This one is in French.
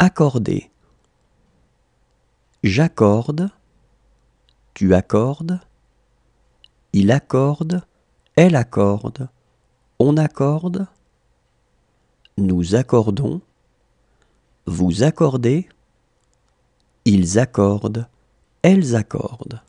Accorder. J'accorde, tu accordes, il accorde, elle accorde, on accorde, nous accordons, vous accordez, ils accordent, elles accordent.